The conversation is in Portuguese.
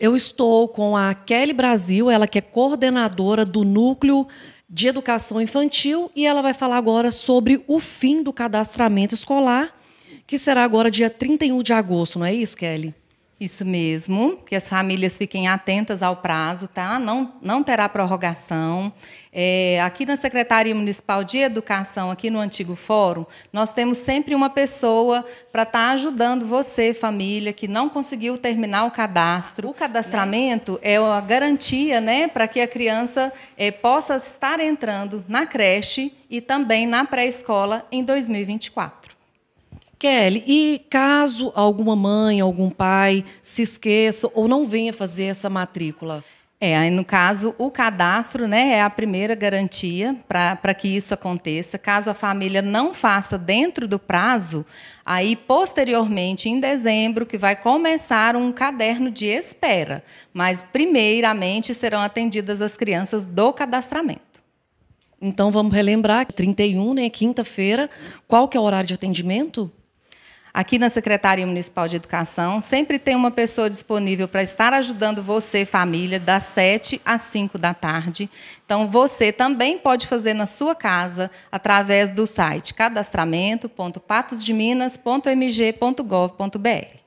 Eu estou com a Kelly Brasil, ela que é coordenadora do Núcleo de Educação Infantil e ela vai falar agora sobre o fim do cadastramento escolar, que será agora dia 31 de agosto, não é isso, Kelly? Isso mesmo, que as famílias fiquem atentas ao prazo, tá? Não, não terá prorrogação. É, aqui na Secretaria Municipal de Educação, aqui no antigo fórum, nós temos sempre uma pessoa para estar tá ajudando você, família, que não conseguiu terminar o cadastro. O cadastramento né? é a garantia, né, para que a criança é, possa estar entrando na creche e também na pré-escola em 2024. Kelly, e caso alguma mãe, algum pai se esqueça ou não venha fazer essa matrícula? É, aí no caso, o cadastro né, é a primeira garantia para que isso aconteça. Caso a família não faça dentro do prazo, aí posteriormente, em dezembro, que vai começar um caderno de espera. Mas, primeiramente, serão atendidas as crianças do cadastramento. Então, vamos relembrar, 31, né, quinta-feira, qual que é o horário de atendimento? Aqui na Secretaria Municipal de Educação, sempre tem uma pessoa disponível para estar ajudando você, família, das 7 às 5 da tarde. Então, você também pode fazer na sua casa, através do site cadastramento.patosdeminas.mg.gov.br.